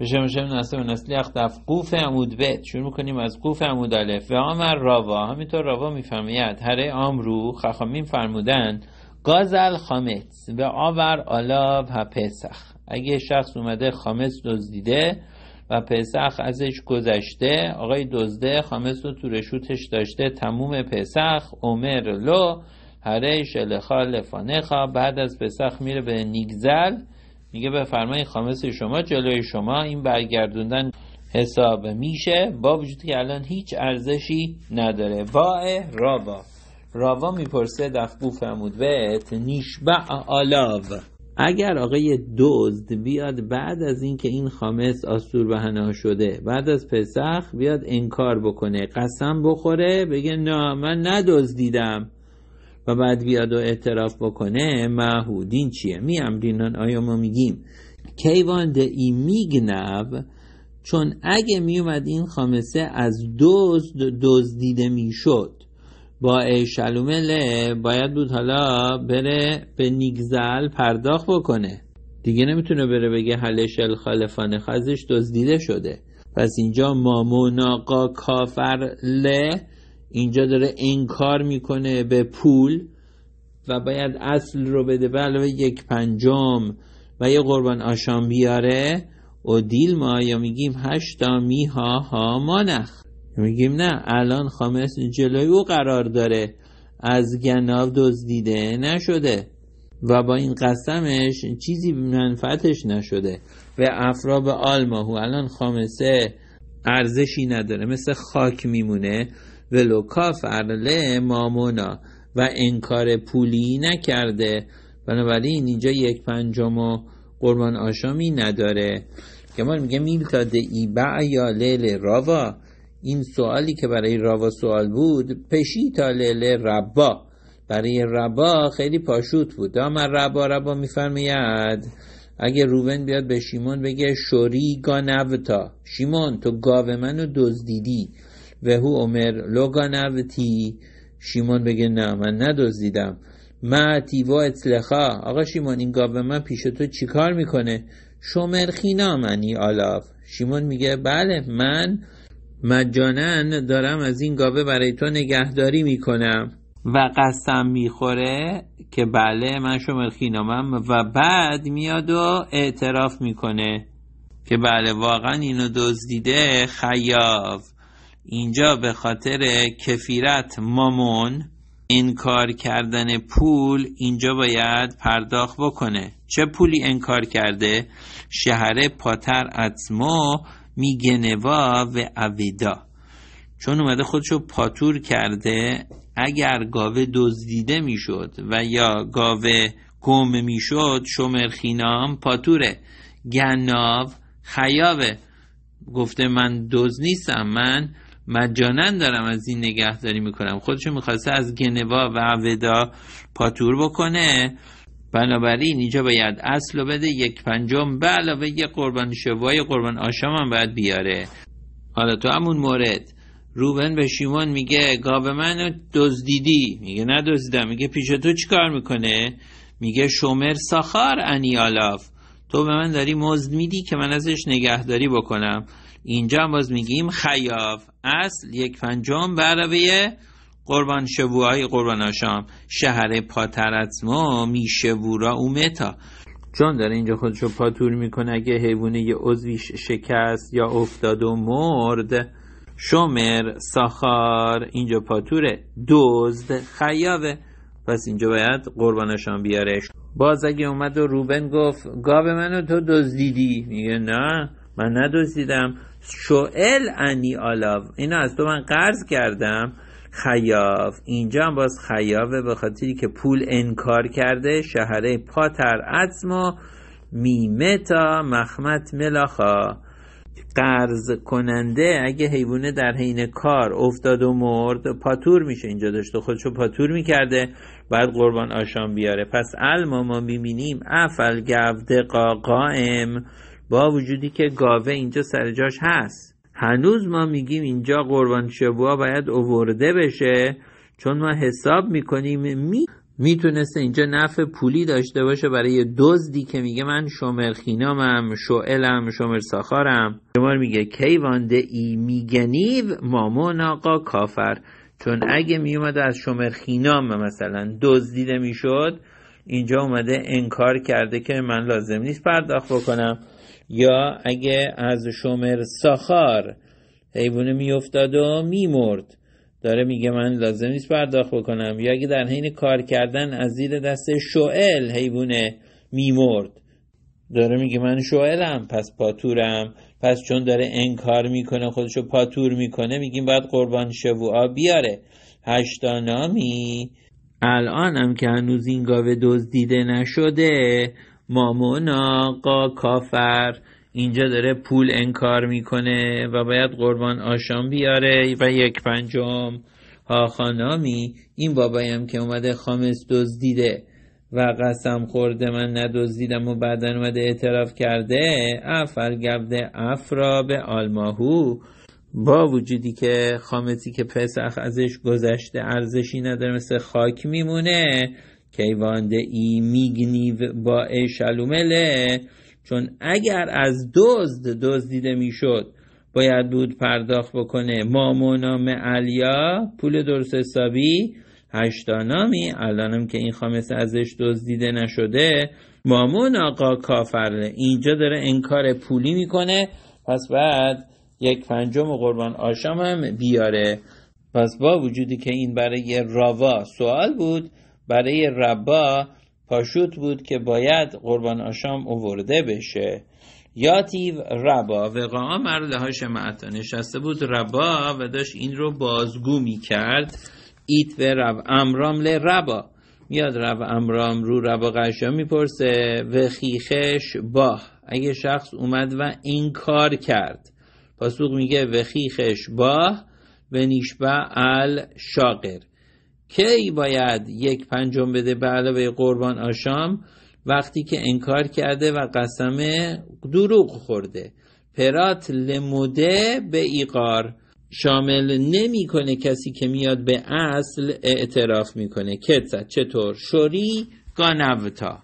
به شما نسل و نسلی اختف قوف عمود بت شروع میکنیم از قوف عمود الف و آمر راوا همینطور راوا میفرماید هره آمرو خخامین فرمودن گازل خامت و آور آلا و پسخ اگه شخص اومده خامس دزدیده و پسخ ازش گذشته آقای دزده خامس رو تو رشوتش داشته تموم پسخ عمر لو هره شلخا لفانخا بعد از پسخ میره به نیگزل میگه فرمای خامس شما جلوی شما این برگردوندن حساب میشه با وجود که الان هیچ ارزشی نداره با رابا راوا میپرسه دفقو فرمود بهت نیشبع آلاو اگر آقای دزد بیاد بعد از اینکه این خامس آسور بهانه شده بعد از پسخ بیاد انکار بکنه قسم بخوره بگه نه من دیدم. و بعد بیاد و اعتراف بکنه معهودین چیه میام آیا ما میگیم کیوان ای میگنب چون اگه میومد این خامسه از دزد دزدیده میشد با ل باید بود حالا بره به نیگزل پرداخت بکنه دیگه نمیتونه بره بگه حلش الخالفان خزش دزدیده شده پس اینجا ماموناقا کافر له اینجا داره انکار میکنه به پول و باید اصل رو بده به علاوه یک پنجم و یه قربان آشام بیاره و دیل ما یا میگیم هشتا میها ها مانخ میگیم نه الان خامس جلوی او قرار داره از گناب دزدیده نشده و با این قسمش چیزی منفعتش نشده و افراب آلماهو الان خامسه ارزشی نداره مثل خاک میمونه ولوکا ارله مامونا و انکار پولی نکرده بنابراین اینجا یک پنجم و قربان آشامی نداره که ما میگه میلتا ای با یا لیل راوا این سوالی که برای راوا سوال بود پشی تا لیل ربا برای ربا خیلی پاشوت بود اما ربا ربا میفرمید اگه روبن بیاد به شیمون بگه شوری تا شیمون تو گاو منو دزدیدی هو عمر نوتی شیمون بگه نه من ندزدیدم ما تیوا اطلخا آقا شیمون این گاو من پیش تو چیکار میکنه شومر خینا منی آلاف شیمون میگه بله من مجانن دارم از این گاوه برای تو نگهداری میکنم و قسم میخوره که بله من شومر خینامم و بعد میاد و اعتراف میکنه که بله واقعا اینو دزدیده خیاف اینجا به خاطر کفیرت مامون انکار کردن پول اینجا باید پرداخت بکنه چه پولی انکار کرده شهر پاتر اتمو میگنوا و اویدا چون اومده خودشو پاتور کرده اگر گاوه دزدیده میشد و یا گاوه گم میشد شمرخینام پاتوره گناو خیابه گفته من دوز نیستم من مجانا دارم از این نگهداری میکنم خودشو میخواسته از گنوا و ودا پاتور بکنه بنابراین اینجا باید اصل و بده یک پنجم به علاوه یک قربان شوای قربان آشام هم باید بیاره حالا تو همون مورد روبن به شیمون میگه گاو منو دزدیدی میگه ندزدیدم میگه پیش تو چیکار میکنه میگه شمر ساخار انیالاف تو به من داری مزد میدی که من ازش نگهداری بکنم اینجا باز میگیم خیاف اصل یک پنجم علاوه قربان شبوهای قربان آشام شهر پاترتما میشه بورا اومتا چون داره اینجا خودشو پاتور میکنه اگه حیوانه یه شکست یا افتاد و مرد شمر ساخار اینجا پاتوره دزد خیابه پس اینجا باید قربانشان بیارش باز اگه اومد و روبن گفت گاب منو تو دزدیدی میگه نه من ندزدیدم شوئل انی آلاو اینا از تو من قرض کردم خیاف اینجا هم باز خیافه به خاطری که پول انکار کرده شهره پاتر ما میمه تا مخمت ملاخا قرض کننده اگه حیوانه در حین کار افتاد و مرد پاتور میشه اینجا داشته خودشو پاتور میکرده بعد قربان آشان بیاره پس الما ما میبینیم افل گفته قائم با وجودی که گاوه اینجا سر جاش هست هنوز ما میگیم اینجا قربان شبوا باید اوورده بشه چون ما حساب میکنیم می میتونسته اینجا نفع پولی داشته باشه برای دزدی که میگه من خینامم شوئلم شومر ساخارم شما میگه کیوانده ای میگنیو مامون کافر چون اگه میومد از خینام مثلا دزدیده میشد اینجا اومده انکار کرده که من لازم نیست پرداخت بکنم یا اگه از شمر ساخار حیوانه میافتاد و میمرد داره میگه من لازم نیست پرداخت بکنم یا اگه در حین کار کردن از زیر دست شوئل حیوانه میمرد داره میگه من شوئلم پس پاتورم پس چون داره انکار میکنه خودشو پاتور میکنه میگیم باید قربان شووعا بیاره هشتانامی الان هم که هنوز این گاوه دزدیده نشده مامون قا کافر اینجا داره پول انکار میکنه و باید قربان آشام بیاره و یک پنجم هاخانامی این بابایم که اومده خامس دزدیده و قسم خورده من ندزدیدم و بعدا اومده اعتراف کرده افر گبده افرا به آلماهو با وجودی که خامسی که پسخ ازش گذشته ارزشی نداره مثل خاک میمونه کیوان ای میگنیو با ای شلومله چون اگر از دزد دزدیده میشد باید بود پرداخت بکنه مامونام علیا پول درست حسابی هشتانامی الانم که این خامس ازش دزدیده نشده مامون آقا کافره اینجا داره انکار پولی میکنه پس بعد یک پنجم قربان آشام هم بیاره پس با وجودی که این برای راوا سوال بود برای ربا پاشوت بود که باید قربان آشام اوورده بشه یا تیو ربا وقعا ها معتا نشسته بود ربا و داشت این رو بازگو می کرد ایت و رب امرام ربا میاد رب امرام رو ربا قشا میپرسه و خیخش باه اگه شخص اومد و این کار کرد پاسوق میگه و خیخش باه و نیشبه ال شاقر کی باید یک پنجم بده به علاوه قربان آشام وقتی که انکار کرده و قسم دروغ خورده پرات لموده به ایقار شامل نمیکنه کسی که میاد به اصل اعتراف میکنه کتزت چطور شوری گانوتا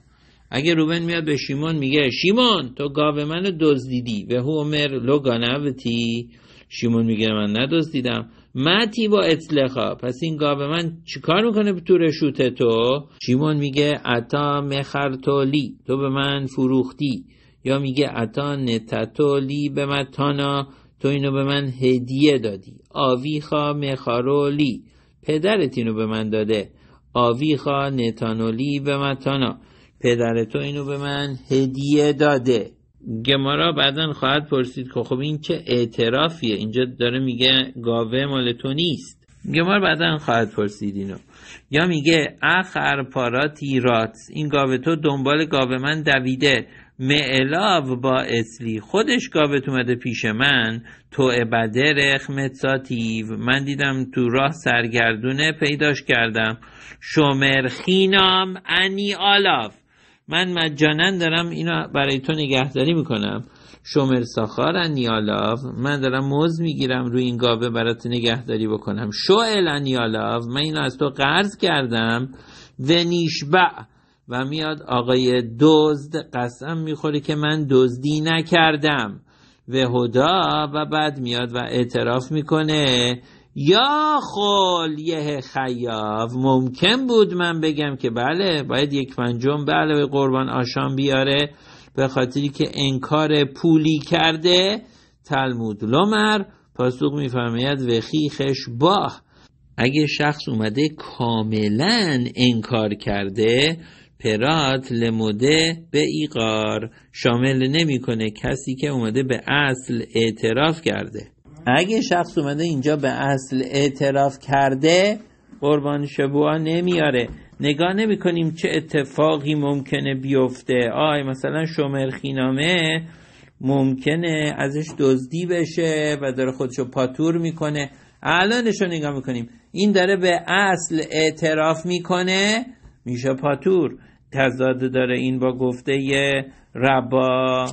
اگه روبن میاد به شیمون میگه شیمون تو گاو منو دزدیدی به هومر لو گانوتی شیمون میگه من ندزدیدم متی با اطلخا پس این گاو من چیکار میکنه تو شوت تو شیمون میگه اتا مخرتولی تو به من فروختی یا میگه اتا نتتولی به متانا تو اینو به من هدیه دادی آویخا مخارولی پدرت اینو به من داده آویخا نتانولی به متانا پدر تو اینو به من هدیه داده گمارا بعدا خواهد پرسید که خب این که اعترافیه اینجا داره میگه گاوه مال تو نیست گمار بعدا خواهد پرسید اینو یا میگه اخر پاراتی رات این گاوه تو دنبال گاوه من دویده معلاو با اصلی خودش تو اومده پیش من تو بدر ساتیو من دیدم تو راه سرگردونه پیداش کردم شمرخینام انی آلاف من مجانا دارم اینو برای تو نگهداری میکنم شمر ساخار نیالاو من دارم موز میگیرم روی این گابه برات نگهداری بکنم شوئل نیالاو من اینو از تو قرض کردم و نیشبع و میاد آقای دزد قسم میخوره که من دزدی نکردم و هدا و بعد میاد و اعتراف میکنه یا خالیه خیاف ممکن بود من بگم که بله باید یک پنجم به علاوه قربان آشان بیاره به خاطری که انکار پولی کرده تلمود لمر پاسوق میفرماید وخیخش باه اگه شخص اومده کاملا انکار کرده پرات لموده به ایقار شامل نمیکنه کسی که اومده به اصل اعتراف کرده اگه شخص اومده اینجا به اصل اعتراف کرده قربان شبوع نمیاره نگاه نمی کنیم چه اتفاقی ممکنه بیفته آی مثلا شمرخینامه ممکنه ازش دزدی بشه و داره خودشو پاتور میکنه الانش رو نگاه میکنیم این داره به اصل اعتراف میکنه میشه پاتور تضاد داره این با گفته ربا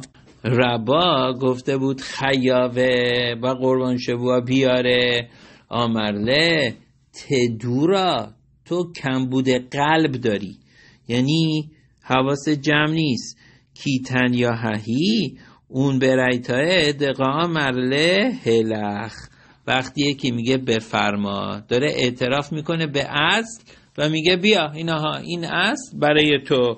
ربا گفته بود خیاوه و قربان شبوه بیاره آمرله تدورا تو کمبود قلب داری یعنی حواس جمع نیست کیتن یا ههی اون ریتای دقا مرله هلخ وقتیه که میگه بفرما داره اعتراف میکنه به اصل و میگه بیا اینها این اصل برای تو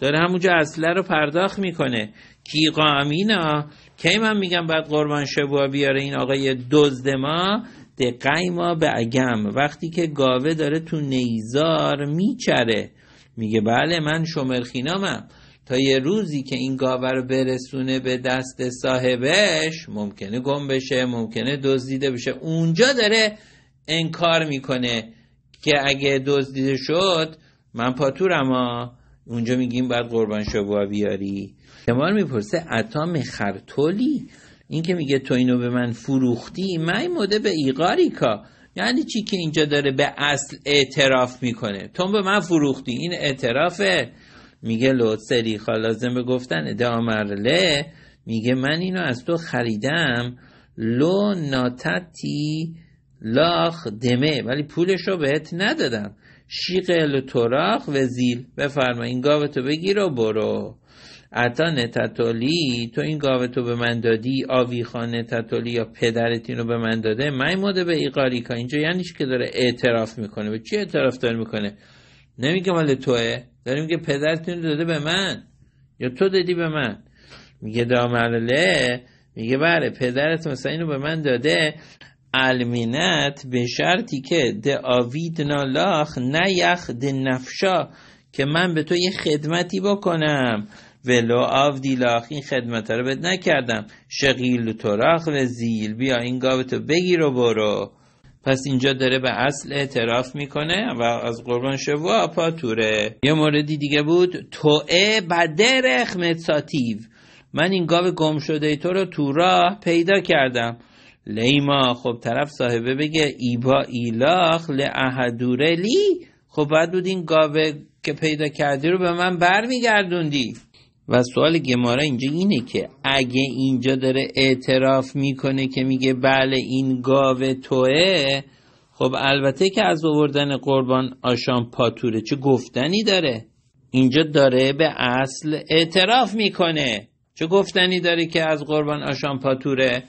داره همونجا اصله رو پرداخت میکنه کیقا امینا کی من میگم بعد قربان شبوه بیاره این آقای دزد ما دقی ما به اگم وقتی که گاوه داره تو نیزار میچره میگه بله من شمرخینامم تا یه روزی که این گاوه رو برسونه به دست صاحبش ممکنه گم بشه ممکنه دزدیده بشه اونجا داره انکار میکنه که اگه دزدیده شد من پاتورم ها اونجا میگیم بعد قربان شبوه بیاری کمال میپرسه اتام خرطولی این که میگه تو اینو به من فروختی من مده به ایقاریکا یعنی چی که اینجا داره به اصل اعتراف میکنه تو به من فروختی این اعترافه میگه لوتسری لازم به گفتن دامرله میگه من اینو از تو خریدم لو ناتتی لاخ دمه ولی پولش رو بهت ندادم شیقل و و زیل بفرما این گاوتو بگیر و برو اتان تتالی تو این گاو تو به من دادی آوی خانه تتالی یا پدرت به من داده من مده به ایقاریکا اینجا یعنی که داره اعتراف میکنه به چی اعتراف داره میکنه نمیگه مال توه داره میگه پدرت داده به من یا تو دادی به من میگه دامرله میگه بله پدرت مثلا اینو به من داده المینت به شرطی که ده آوید نالاخ نیخ ده نفشا که من به تو یه خدمتی بکنم ولو دیلاخ این خدمت رو بد نکردم شقیل و تراخ و زیل بیا این گاوتو بگیر و برو پس اینجا داره به اصل اعتراف میکنه و از قربان شو آپا توره یه موردی دیگه بود توه بدرخ متساتیو من این گاو گم شده تو رو تو راه پیدا کردم لیما خب طرف صاحبه بگه ایبا ایلاخ ل لی خب بعد بود این گاوه که پیدا کردی رو به من برمیگردوندی و سوال گماره اینجا اینه که اگه اینجا داره اعتراف میکنه که میگه بله این گاو توه خب البته که از بوردن قربان آشان پاتوره چه گفتنی داره اینجا داره به اصل اعتراف میکنه چه گفتنی داره که از قربان آشان پاتوره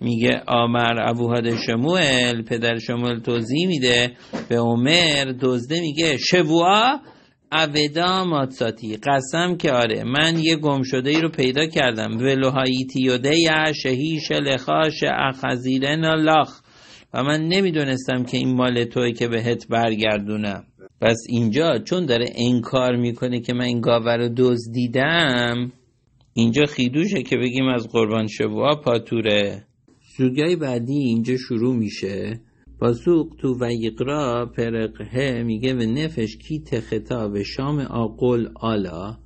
میگه آمر ابوهاد شموئل پدر شموئل توضیح میده به عمر دزده میگه شبوا اودا ماتساتی قسم که آره من یه شده ای رو پیدا کردم ولوهایی تیوده شهیش لخاش اخزیرن لاخ و من نمیدونستم که این مال توی که بهت برگردونم پس اینجا چون داره انکار میکنه که من این گاوه رو دزدیدم اینجا خیدوشه که بگیم از قربان شبوها پاتوره سوگای بعدی اینجا شروع میشه پاسوق تو ویقرا پرقه میگه به نفش تختا به شام آقل آلا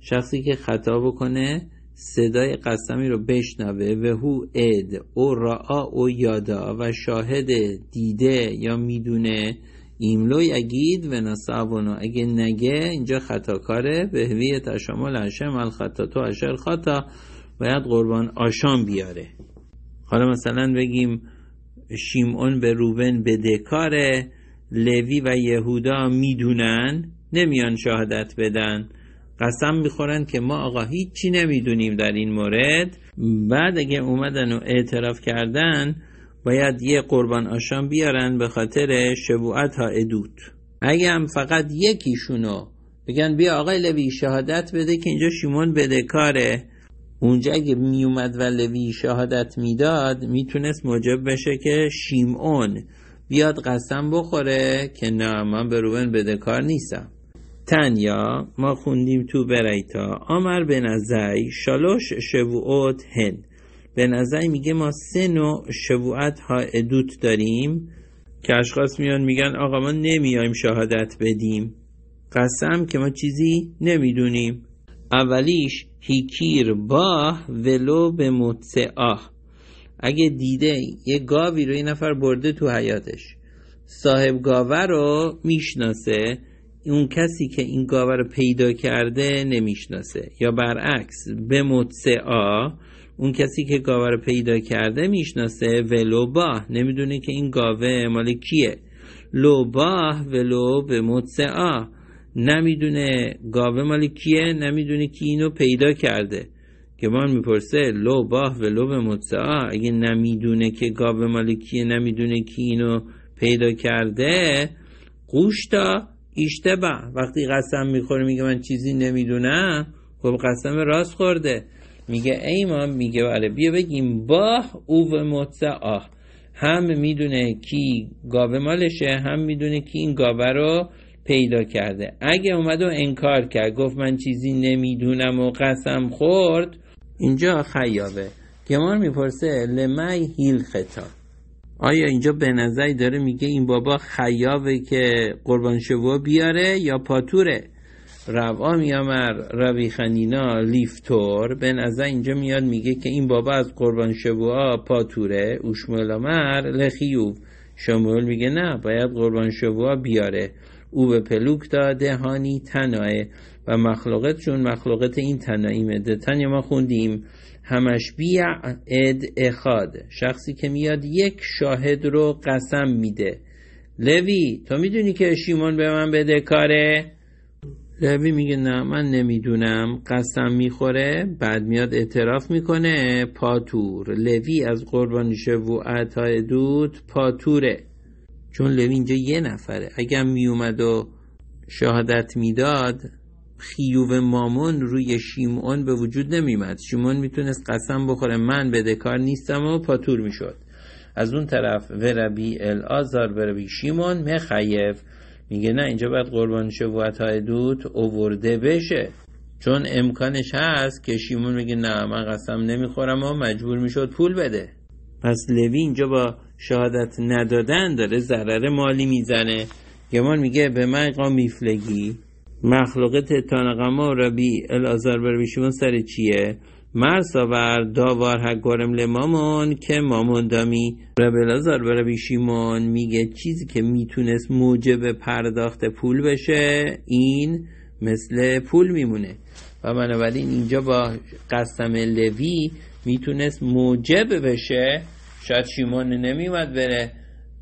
شخصی که خطا بکنه صدای قسمی رو بشنوه و هو اد او راعا او یادا و شاهد دیده یا میدونه ایملو یگید و نصابونو اگه نگه اینجا خطا کاره بهوی تشامل هشم الخطا تو عشر خطا باید قربان آشام بیاره حالا مثلا بگیم شیمعون به روبن دکار لوی و یهودا میدونن نمیان شهادت بدن قسم میخورن که ما آقا هیچی نمیدونیم در این مورد بعد اگه اومدن و اعتراف کردن باید یه قربان آشان بیارن به خاطر شبوعت ها ادود اگه هم فقط یکیشونو بگن بیا آقای لوی شهادت بده که اینجا شیمون بدهکاره اونجا اگه میومد و لوی شهادت میداد میتونست موجب بشه که شیمعون بیاد قسم بخوره که نه من به روبن بدهکار نیستم تنیا ما خوندیم تو بریتا آمر به نزعی شالوش شبوعت هن به نظر میگه ما سه نوع شبوعت ها ادوت داریم که اشخاص میان میگن آقا ما نمیایم شهادت بدیم قسم که ما چیزی نمیدونیم اولیش هیکیر باه ولو به متعاه اگه دیده یه گاوی رو یه نفر برده تو حیاتش صاحب گاوه رو میشناسه اون کسی که این گاوه رو پیدا کرده نمیشناسه یا برعکس به متسعا اون کسی که گاوه رو پیدا کرده میشناسه ولو باه نمیدونه که این گاوه مال کیه لو باه ولو به متسعا نمیدونه گاوه مال کیه نمیدونه کی اینو پیدا کرده که من میپرسه لو باه و لو به متعا اگه نمیدونه که گاوه مال کیه نمیدونه کی اینو پیدا کرده گوشتا، اشتباه. وقتی قسم میخوره میگه من چیزی نمیدونم خب قسم راست خورده میگه ای ما میگه بله بیا بگیم باه او و متعا هم میدونه کی گاوه مالشه هم میدونه کی این گاوه رو پیدا کرده اگه اومد و انکار کرد گفت من چیزی نمیدونم و قسم خورد اینجا خیابه گمار میپرسه لمای هیل خطا آیا اینجا به نظر داره میگه این بابا خیابه که قربان شوو بیاره یا پاتوره روا میامر روی خنینا لیفتور به نظر اینجا میاد میگه که این بابا از قربان شووا پاتوره اوشمولامر لخیوب شمول میگه نه باید قربان شووا بیاره او به پلوک دهانی تنایه و مخلوقت چون مخلوقت این تنائی مده تنیا ما خوندیم همش اد اخاد شخصی که میاد یک شاهد رو قسم میده لوی تو میدونی که شیمون به من بده کاره؟ لوی میگه نه من نمیدونم قسم میخوره بعد میاد اعتراف میکنه پاتور لوی از قربانیشه و عطای دود پاتوره چون لوی اینجا یه نفره اگر میومد و شهادت میداد خیوب مامون روی شیمون به وجود نمیمد شیمون میتونست قسم بخوره من بدهکار نیستم و پاتور میشد از اون طرف وربی الازار وربی شیمون مخیف میگه نه اینجا باید قربان شبوت های دوت اوورده بشه چون امکانش هست که شیمون میگه نه من قسم نمیخورم و مجبور میشد پول بده پس لوی اینجا با شهادت ندادن داره ضرر مالی میزنه گمان میگه به من میفلگی مخلوق تان و ربی الازار بر سر چیه مرس آور داوار هگارم لمامون که مامون دامی رب الازار بر شیمون میگه چیزی که میتونست موجب پرداخت پول بشه این مثل پول میمونه و بنابراین اینجا با قسم لوی میتونست موجب بشه شاید شیمون نمیومد بره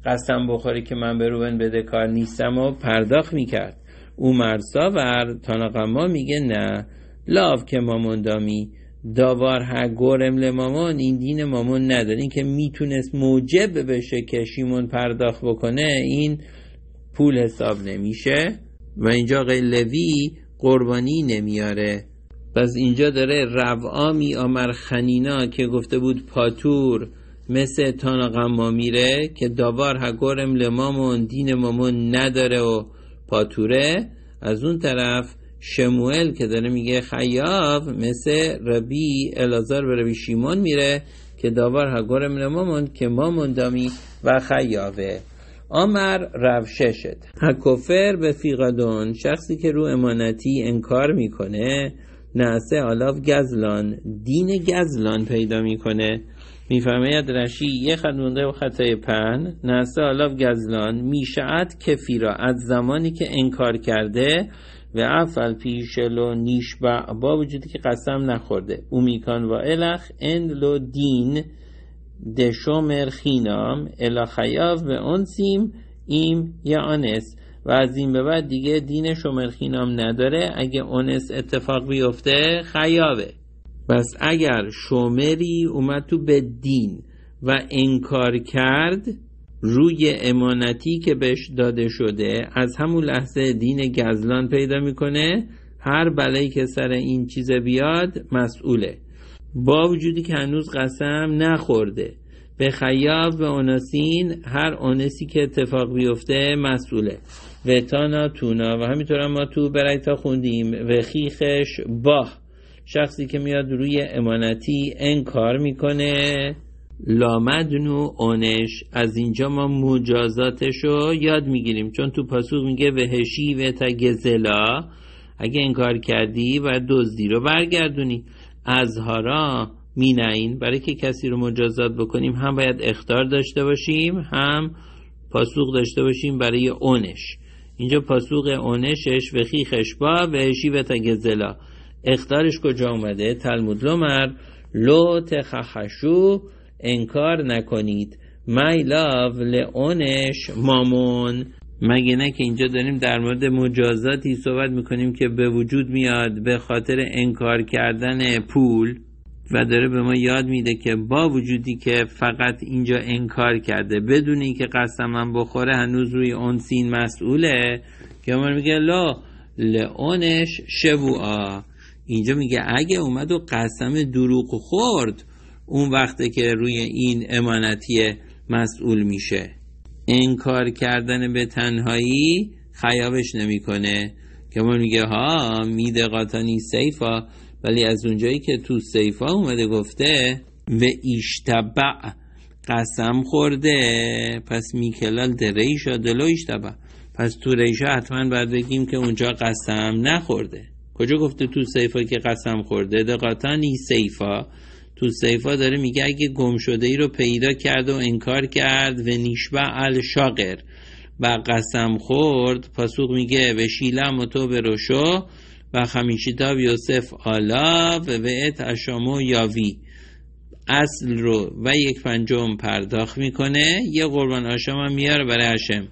قسم بخوری که من به روبن کار نیستم و پرداخت میکرد او مرساور تاناقما میگه نه لاف که مامون دامی داوار هر گورم مامان این دین مامون نداره اینکه که میتونست موجب بشه که شیمون پرداخت بکنه این پول حساب نمیشه و اینجا آقای لوی قربانی نمیاره پس اینجا داره روامی آمر خنینا که گفته بود پاتور مثل تانا میره که داوار هگورم لمامون دین مامون نداره و پاتوره از اون طرف شموئل که داره میگه خیاف مثل ربی الازار و ربی شیمون میره که داوار هگورم لمامون که مامون دامی و خیافه آمر شد هکوفر به فیقادون شخصی که رو امانتی انکار میکنه نعسه آلاف گزلان دین گزلان پیدا میکنه میفرماید رشی یه خط مونده و خطای پن نسته آلاف گزلان میشعت کفی را از زمانی که انکار کرده و افل پیشلو نیش با وجودی که قسم نخورده اومیکان و الخ لو دین دشومر خینام الا خیاف به اون سیم ایم یا آنس و از این به بعد دیگه دین شمرخینام نداره اگه اونس اتفاق بیفته خیاوه پس اگر شومری اومد تو به دین و انکار کرد روی امانتی که بهش داده شده از همون لحظه دین گزلان پیدا میکنه هر بلایی که سر این چیز بیاد مسئوله با وجودی که هنوز قسم نخورده به خیاب و اوناسین هر اونسی که اتفاق بیفته مسئوله تانا تونا و همینطور ما تو تا خوندیم و خیخش باه شخصی که میاد روی امانتی انکار میکنه لامدنو اونش از اینجا ما مجازاتش رو یاد میگیریم چون تو پاسوخ میگه وهشی و گزلا اگه انکار کردی و دزدی رو برگردونی از هارا مینعین برای که کسی رو مجازات بکنیم هم باید اختار داشته باشیم هم پاسوخ داشته باشیم برای اونش اینجا پاسوق اونشش و خیخش با و تا و اختارش کجا اومده تلمود لومر لو تخخشو انکار نکنید مایلاو لاو لئونش مامون مگه نه که اینجا داریم در مورد مجازاتی صحبت میکنیم که به وجود میاد به خاطر انکار کردن پول و داره به ما یاد میده که با وجودی که فقط اینجا انکار کرده بدون اینکه قسمم بخوره هنوز روی اون سین مسئوله که ما میگه لا لئونش شبوآ اینجا میگه اگه اومد و قسم دروغ خورد اون وقته که روی این امانتی مسئول میشه انکار کردن به تنهایی خیابش نمیکنه که ما میگه ها میده قاتانی سیفا ولی از اونجایی که تو سیفا اومده گفته و ایشتبع قسم خورده پس میکلال دریشا دلو ایشتبع پس تو ریشا حتما باید بگیم که اونجا قسم نخورده کجا گفته تو سیفا که قسم خورده دقاتانی سیفا تو سیفا داره میگه اگه گم شده ای رو پیدا کرد و انکار کرد و نیشبع الشاقر و قسم خورد پاسوق میگه و شیلم و تو بروشو و خمیشیتاب یوسف آلا و وعت اشامو یاوی اصل رو و یک پنجم پرداخت میکنه یه قربان آشام هم میاره برای اشم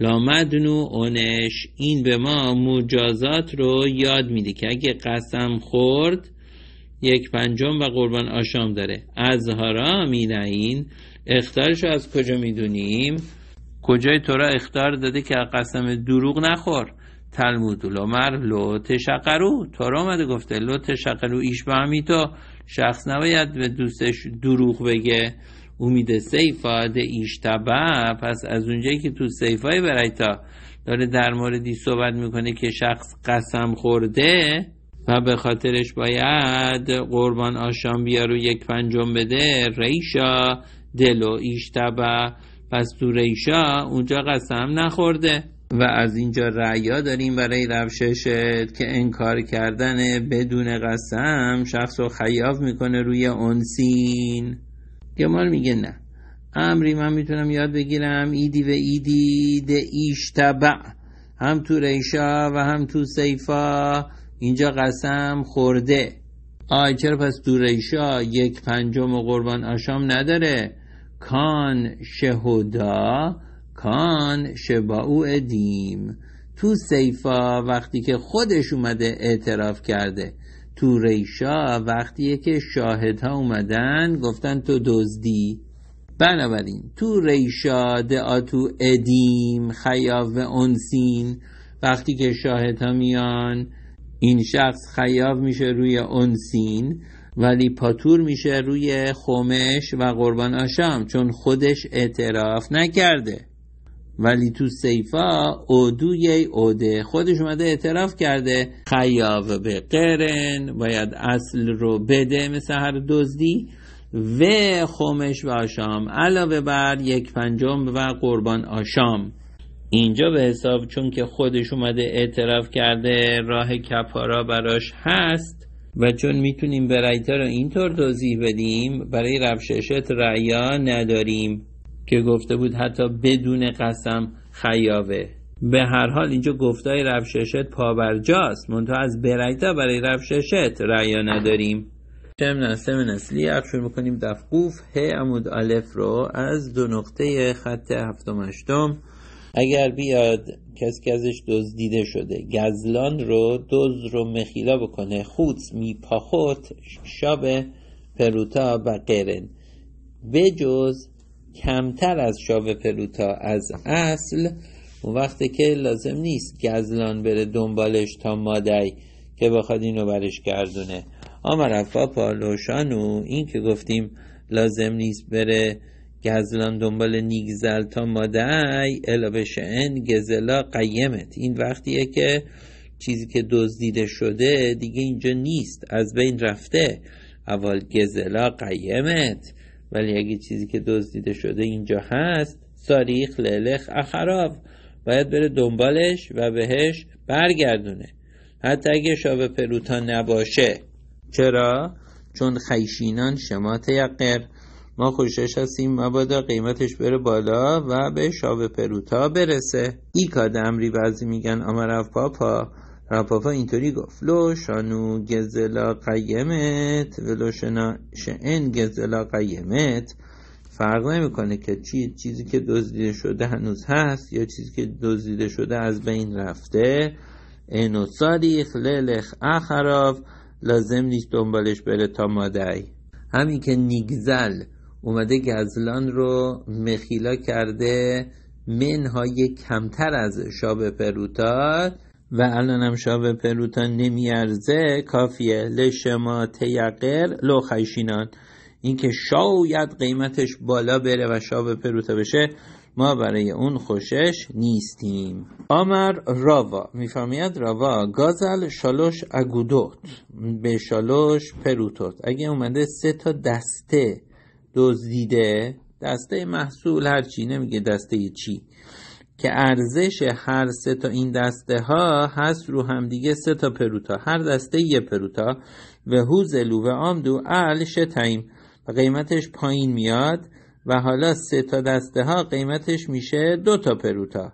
لامدنو اونش این به ما مجازات رو یاد میده که اگه قسم خورد یک پنجم و قربان آشام داره از هارا این اختارش رو از کجا میدونیم کجای تورا اختار داده که قسم دروغ نخور تلمود لامر لو تشقرو تورا آمده گفته لو تشقرو ایش به همی تو شخص نباید به دوستش دروغ بگه امید ده ایشتبه پس از اونجایی که تو سیفای برایتا داره در موردی صحبت میکنه که شخص قسم خورده و به خاطرش باید قربان آشام بیا رو یک پنجم بده ریشا دلو ایشتبه پس تو ریشا اونجا قسم نخورده و از اینجا رعیا داریم برای روششت که انکار کردن بدون قسم شخص رو خیاف میکنه روی سین گمار میگه نه امری من میتونم یاد بگیرم ایدی و ایدی ده ایشتبع هم تو ریشا و هم تو سیفا اینجا قسم خورده آی چرا پس تو ریشا یک پنجم قربان آشام نداره کان شهودا کان شباو ادیم تو سیفا وقتی که خودش اومده اعتراف کرده تو ریشا وقتی که شاهدها اومدن گفتن تو دزدی بنابراین تو ریشا دعاتو ادیم خیاب و انسین وقتی که شاهدها میان این شخص خیاب میشه روی انسین ولی پاتور میشه روی خومش و قربان آشام چون خودش اعتراف نکرده ولی تو سیفا اودوی اوده خودش اومده اعتراف کرده خیاب به قرن باید اصل رو بده مثل هر دزدی و خومش و آشام علاوه بر یک پنجم و قربان آشام اینجا به حساب چون که خودش اومده اعتراف کرده راه کپارا براش هست و چون میتونیم برایتا رو اینطور توضیح بدیم برای رفششت رعیا نداریم که گفته بود حتی بدون قسم خیابه به هر حال اینجا گفتای رفششت پابرجاست منتها از برایتا برای رفششت رعیا نداریم شم من نسلی شروع میکنیم دفقوف ه عمود الف رو از دو نقطه خط هفتم هشتم اگر بیاد کسی که ازش دزدیده شده گزلان رو دز رو مخیلا بکنه می پاخوت شاب پروتا و قرن بجز کمتر از شاو پلوتا از اصل اون وقتی که لازم نیست گزلان بره دنبالش تا مادی که بخواد اینو برش گردونه اما رفا پالوشانو این که گفتیم لازم نیست بره گزلان دنبال نیگزل تا مادی الا ان گزلا قیمت این وقتیه که چیزی که دزدیده شده دیگه اینجا نیست از بین رفته اول گزلا قیمت ولی اگه چیزی که دزدیده شده اینجا هست ساریخ للخ اخراف باید بره دنبالش و بهش برگردونه حتی اگه شاب پلوتا نباشه چرا؟ چون خیشینان شمات یقر ما خوشش هستیم مبادا قیمتش بره بالا و به شاب پروتا برسه ای کاد امری بعضی میگن امرف پاپا پاپا اینطوری گفت لو شانو گزلا قیمت ولو شنا گزلا قیمت فرق نمیکنه که چی چیزی که دزدیده شده هنوز هست یا چیزی که دزدیده شده از بین رفته اینو ساریخ للخ اخراف لازم نیست دنبالش بره تا مادعی همین که نیگزل اومده گزلان رو مخیلا کرده منهای کمتر از شاب پروتات و هم شاوه پروتا نمیارزه کافیه لشما تیقر لو خیشینان اینکه شاید قیمتش بالا بره و شاوه پروتا بشه ما برای اون خوشش نیستیم آمر راوا میفهمید راوا گازل شالوش اگودوت به شالوش پروتوت اگه اومده سه تا دسته دزدیده دسته محصول هرچی نمیگه دسته چی که ارزش هر سه تا این دسته ها هست رو همدیگه سه تا پروتا هر دسته یه پروتا و هوزلو و آمدو ال شتایم و قیمتش پایین میاد و حالا سه تا دسته ها قیمتش میشه دو تا پروتا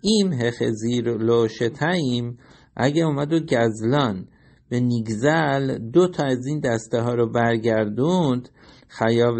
ایم هخزیر لو شتایم اگه اومد و گزلان به نیگزل دو تا از این دسته ها رو برگردوند خیاب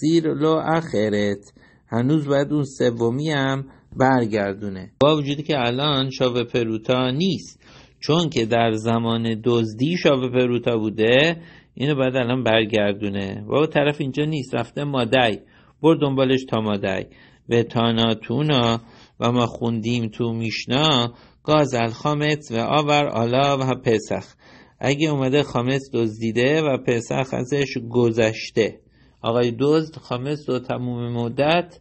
زیر لو اخرت هنوز باید اون سومی هم برگردونه با وجودی که الان شاو پروتا نیست چون که در زمان دزدی شاو پروتا بوده اینو بعد الان برگردونه و طرف اینجا نیست رفته مادی بر دنبالش تا مادی به تاناتونا و ما خوندیم تو میشنا گاز الخامت و آور آلا و پسخ اگه اومده خامس دزدیده و پسخ ازش گذشته آقای دزد خامس و تموم مدت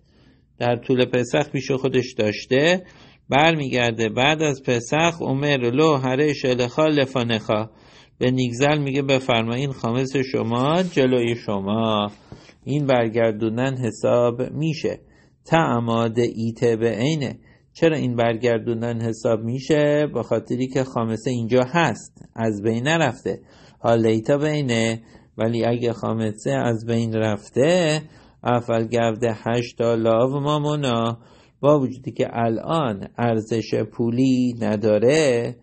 در طول پسخ پیش خودش داشته برمیگرده بعد از پسخ عمر لو هره شلخا لفانخا به نیگزل میگه این خامس شما جلوی شما این برگردونن حساب میشه تعماد ایته به عینه چرا این برگردوندن حساب میشه با خاطری که خامسه اینجا هست از بین نرفته حالیتا بینه ولی اگه خامسه از بین رفته افل گرده 8 لاو مامونا با وجودی که الان ارزش پولی نداره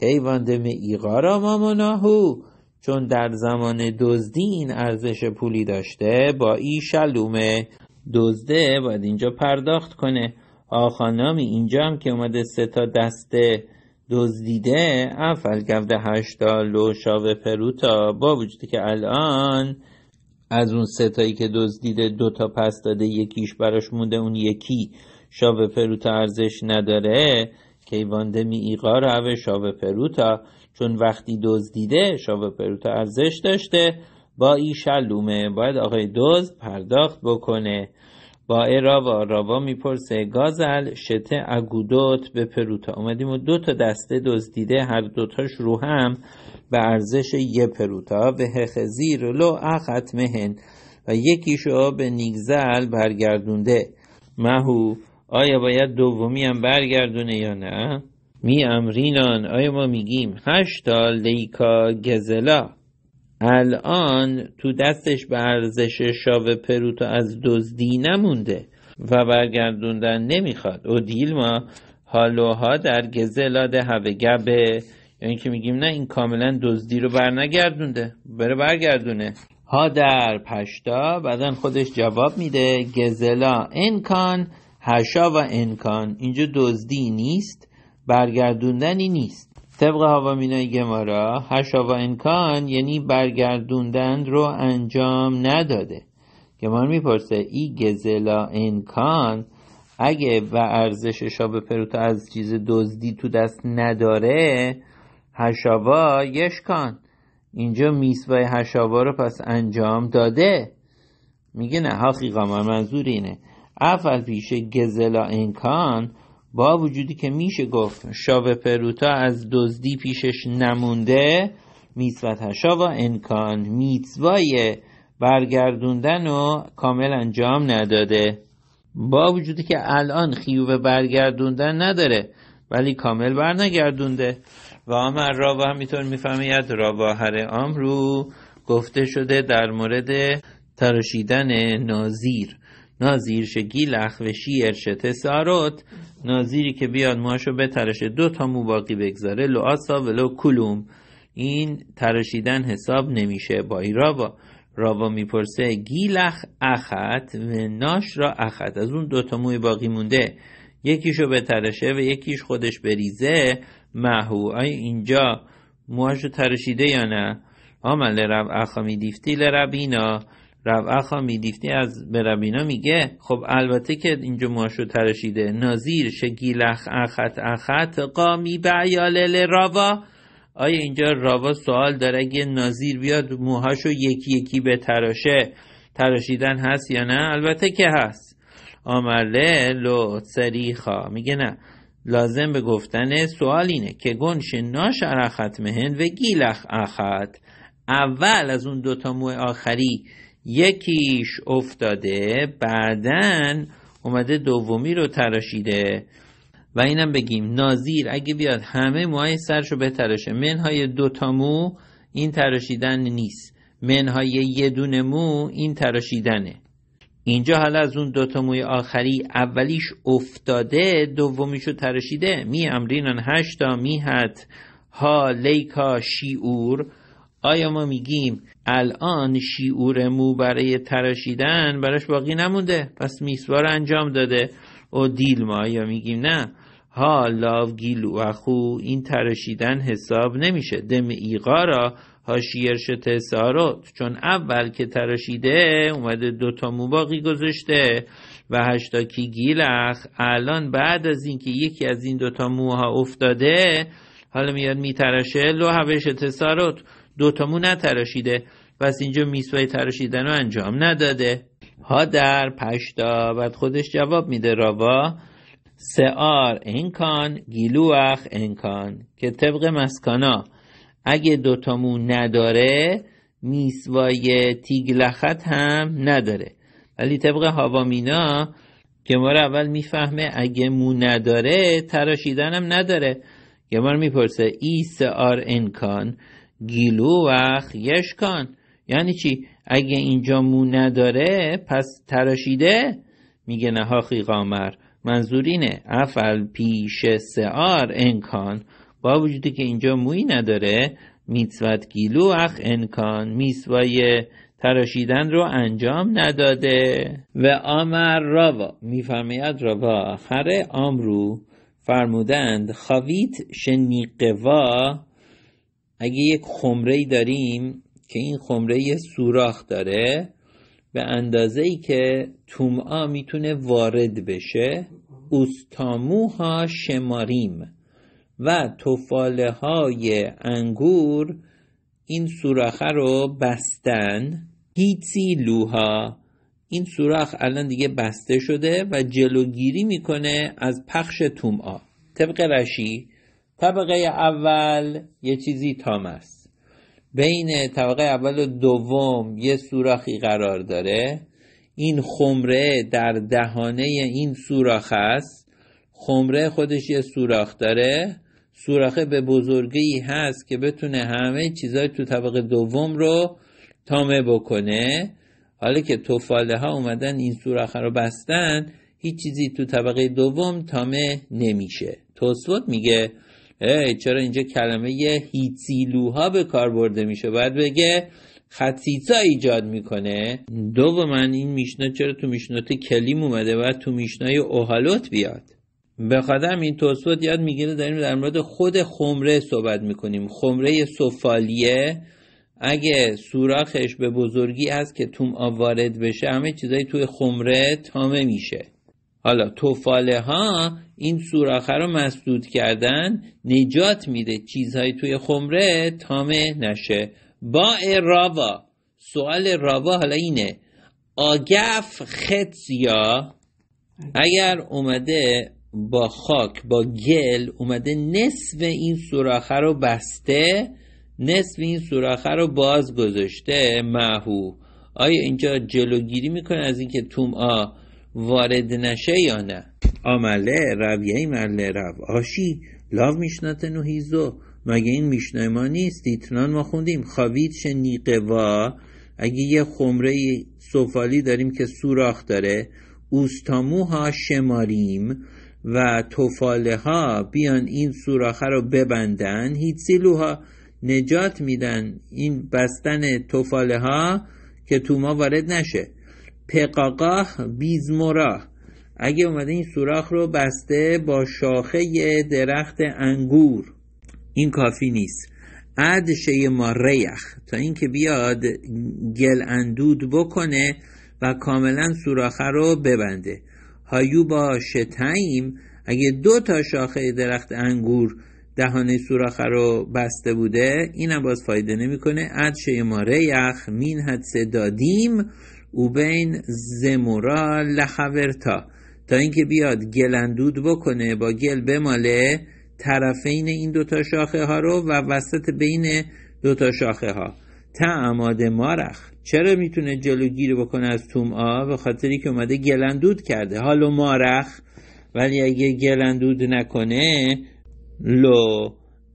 کیواندم ایغارا ماموناهو چون در زمان دزدی این ارزش پولی داشته با ای شلومه دزده باید اینجا پرداخت کنه آخانامی اینجا هم که اومده سه تا دسته دزدیده افل گفته هشتا لوشا و پروتا با وجودی که الان از اون ستایی که دزدیده تا پس داده یکیش براش مونده اون یکی شاب پروتا ارزش نداره کیوانده می ایقا روه شاب پروتا چون وقتی دزدیده شاب پروتا ارزش داشته با ای شلومه باید آقای دزد پرداخت بکنه با راوا راوا میپرسه گازل شته اگودوت به پروتا اومدیم و دو تا دسته دزدیده هر دوتاش رو هم به ارزش یه پروتا به هخزیر لو اخت مهن و یکیشو به نیگزل برگردونده مهو آیا باید دومی هم برگردونه یا نه؟ می امرینان آیا ما میگیم هشتا لیکا گزلا الان تو دستش به ارزش شاو پروتو از دزدی نمونده و برگردوندن نمیخواد او ما هالوها در گزلاد هوگه به یا یعنی اینکه میگیم نه این کاملا دزدی رو برنگردونده بره برگردونه ها در پشتا بعدا خودش جواب میده گزلا انکان هشا و انکان اینجا دزدی نیست برگردوندنی نیست طبق مینای گمارا هشاوا انکان یعنی برگردوندن رو انجام نداده گمار میپرسه ای گزلا انکان اگه و ارزش شاب پروتا از چیز دزدی تو دست نداره هشاوا یشکان اینجا میسوای هشاوا رو پس انجام داده میگه نه خیقا ما منظور اینه افل پیش گزلا انکان با وجودی که میشه گفت شاو پروتا از دزدی پیشش نمونده میسوت و انکان میتوای برگردوندن و کامل انجام نداده با وجودی که الان خیوب برگردوندن نداره ولی کامل برنگردونده و آمر را و همینطور میفهمید هر امرو گفته شده در مورد تراشیدن نازیر نازیر گیلخ و ارشته ساروت نازیری که بیاد ماشو بترشه دو تا مو باقی بگذاره لو آسا ولو کلوم این ترشیدن حساب نمیشه با رابا راوا میپرسه گیلخ اخت و ناش را اخت از اون دوتا موی باقی مونده یکیشو بترشه و یکیش خودش بریزه محو آیا اینجا موهاشو ترشیده یا نه آمل رب اخامی دیفتی لرب می میدیفتی از برابینا میگه خب البته که اینجا موهاشو تراشیده نازیر شگیلخ اخت اخت قامی بعیالل راوا آیا اینجا راوا سوال داره اگه نازیر بیاد موهاشو یکی یکی به تراشه تراشیدن هست یا نه البته که هست آمرله لو سریخا میگه نه لازم به گفتن سوال اینه که گنش ناشر اخت مهن و گیلخ اخت اول از اون دوتا موه آخری یکیش افتاده بعدن اومده دومی رو تراشیده و اینم بگیم نازیر اگه بیاد همه موهای سرشو بتراشه منهای دوتا مو این تراشیدن نیست منهای یه دونه مو این تراشیدنه اینجا حالا از اون دوتا موی آخری اولیش افتاده دومیشو تراشیده می امرینان هشتا میهت ها لیکا شیعور آیا ما میگیم الان شیعور مو برای تراشیدن براش باقی نمونده پس میسوار انجام داده او دیل ما آیا میگیم نه ها لاو گیل و این تراشیدن حساب نمیشه دم ایقا را هاشیرش سارت چون اول که تراشیده اومده دوتا مو باقی گذاشته و هشتا گیل گیلخ الان بعد از اینکه یکی از این دوتا موها افتاده حالا میاد میترشه لو هوش تسارت دوتامو نتراشیده پس اینجا میسوای تراشیدن رو انجام نداده ها در پشتا بعد خودش جواب میده راوا سعار انکان گیلوخ انکان که طبق مسکانا اگه تامو نداره میسوای تیگلخت هم نداره ولی طبق هاوامینا که ما اول میفهمه اگه مو نداره هم نداره که ما میپرسه ای سعار انکان گیلو و خیش کن یعنی چی اگه اینجا مو نداره پس تراشیده میگه نه قامر منظور اینه افل پیش سعار انکان با وجودی که اینجا موی نداره میتوت گیلو اخ انکان میسوای تراشیدن رو انجام نداده و آمر راوا میفرماید راوا آخر آمرو فرمودند خاویت شنیقوا اگه یک خمره داریم که این خمره سوراخ داره به اندازه ای که تومعا میتونه وارد بشه اوستاموها شماریم و توفاله های انگور این سوراخ رو بستن هیچی لوها این سوراخ الان دیگه بسته شده و جلوگیری میکنه از پخش تومعا طبق رشی طبقه اول یه چیزی تام است بین طبقه اول و دوم یه سوراخی قرار داره این خمره در دهانه این سوراخ است خمره خودش یه سوراخ داره سوراخه به بزرگی هست که بتونه همه چیزای تو طبقه دوم رو تامه بکنه حالا که توفاله ها اومدن این سوراخه رو بستن هیچ چیزی تو طبقه دوم تامه نمیشه توسوت میگه چرا اینجا کلمه هیتیلوها به کار برده میشه باید بگه خطیتا ایجاد میکنه من این میشنا چرا تو میشنات کلیم اومده و تو میشنای اوهالوت بیاد به خاطر این توسط یاد میگیره داریم در مورد خود خمره صحبت میکنیم خمره سفالیه اگه سوراخش به بزرگی هست که توم وارد بشه همه چیزایی توی خمره تامه میشه حالا توفاله ها این سوراخه رو مسدود کردن نجات میده چیزهایی توی خمره تامه نشه با راوا سوال راوا حالا اینه آگف خط یا اگر اومده با خاک با گل اومده نصف این سوراخه رو بسته نصف این سوراخه رو باز گذاشته محو آیا اینجا جلوگیری میکنه از اینکه توم آ وارد نشه یا نه آمله رویه مله رو آشی لاو میشنات نوهیزو مگه این میشنای ما نیست ایتنان ما خوندیم خاوید نیقه وا اگه یه خمره سفالی داریم که سوراخ داره اوستاموها شماریم و توفاله ها بیان این سوراخه رو ببندن ها نجات میدن این بستن توفاله ها که تو ما وارد نشه پقاقاه بیزمورا اگه اومده این سوراخ رو بسته با شاخه درخت انگور این کافی نیست عدشه ما ریخ تا اینکه بیاد گل اندود بکنه و کاملا سوراخه رو ببنده هایو با شتایم. اگه دو تا شاخه درخت انگور دهانه سوراخه رو بسته بوده اینم باز فایده نمیکنه عدشه ما ریخ مین حدسه دادیم اوبین زمورا لخورتا تا اینکه بیاد گلندود بکنه با گل بماله طرفین این دوتا شاخه ها رو و وسط بین دوتا شاخه ها تعماد مارخ چرا میتونه جلوگیری بکنه از توم تومعا به خاطری که اومده گلندود کرده حالا مارخ ولی اگه گلندود نکنه لو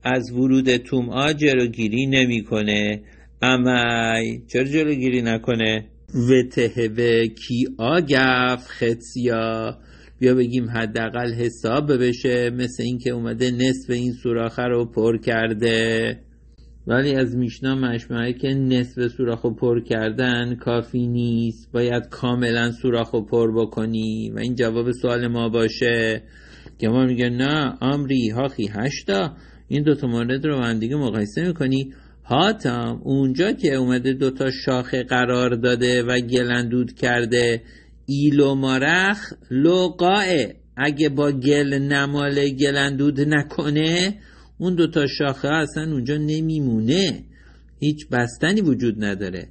از ورود توم تومعا جلوگیری نمیکنه امای چرا جلوگیری نکنه و تهوه کی آگف خطسیا بیا بگیم حداقل حساب بشه مثل اینکه اومده نصف این سوراخ رو پر کرده ولی از میشنا مشمعه که نصف سوراخ رو پر کردن کافی نیست باید کاملا سوراخ رو پر بکنی و این جواب سوال ما باشه که ما میگه نه امری هاخی هشتا این دوتا مورد رو با دیگه مقایسه میکنی حاتم اونجا که اومده دوتا شاخه قرار داده و گلندود کرده ایلو مارخ قائه اگه با گل نماله گلندود نکنه اون دوتا شاخه اصلا اونجا نمیمونه هیچ بستنی وجود نداره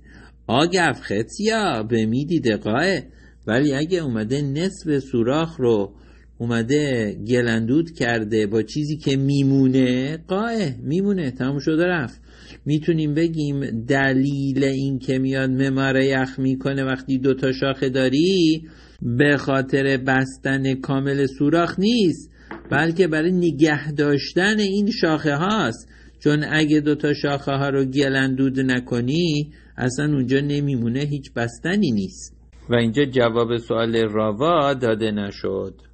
آگف خطیا به میدید قائه ولی اگه اومده نصف سوراخ رو اومده گلندود کرده با چیزی که میمونه قائه میمونه تموم شده رفت میتونیم بگیم دلیل اینکه میاد مماره یخ میکنه وقتی دوتا شاخه داری به خاطر بستن کامل سوراخ نیست بلکه برای نگه داشتن این شاخه هاست چون اگه دوتا شاخه ها رو گلندود نکنی اصلا اونجا نمیمونه هیچ بستنی نیست و اینجا جواب سوال راوا داده نشد